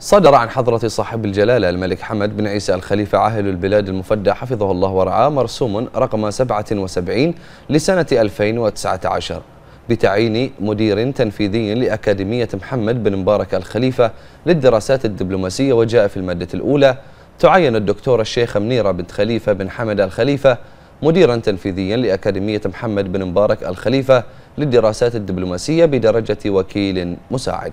صدر عن حضرة صاحب الجلالة الملك حمد بن عيسى الخليفة عاهل البلاد المفدى حفظه الله ورعاه مرسوم رقم 77 لسنة 2019 بتعيين مدير تنفيذي لأكاديمية محمد بن مبارك الخليفة للدراسات الدبلوماسية وجاء في المادة الأولى تعين الدكتور الشيخ منيرة بنت خليفة بن حمد الخليفة مديرا تنفيذيا لأكاديمية محمد بن مبارك الخليفة للدراسات الدبلوماسية بدرجة وكيل مساعد